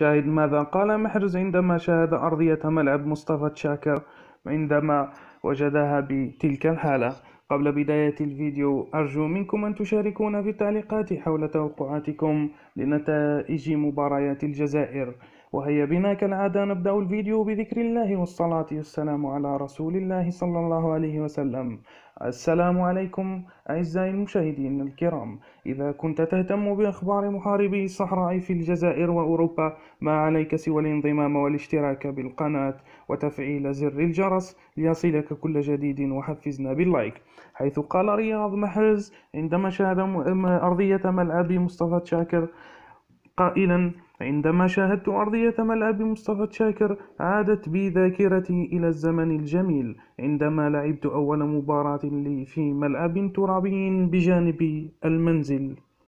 شاهد ماذا قال محرز عندما شاهد أرضية ملعب مصطفى تشاكر عندما وجدها بتلك الحالة قبل بداية الفيديو أرجو منكم أن تشاركونا في التعليقات حول توقعاتكم لنتائج مباريات الجزائر وهيا بنا كالعادة نبدأ الفيديو بذكر الله والصلاة والسلام على رسول الله صلى الله عليه وسلم السلام عليكم أعزائي المشاهدين الكرام إذا كنت تهتم بأخبار محاربي الصحراء في الجزائر وأوروبا ما عليك سوى الانضمام والاشتراك بالقناة وتفعيل زر الجرس ليصلك كل جديد وحفزنا باللايك حيث قال رياض محرز عندما شاهد أرضية ملعب مصطفى شاكر قائلا فعندما شاهدت أرضية ملعب مصطفى شاكر عادت بي ذاكرتي إلى الزمن الجميل عندما لعبت أول مباراة لي في ملعب ترابي بجانب المنزل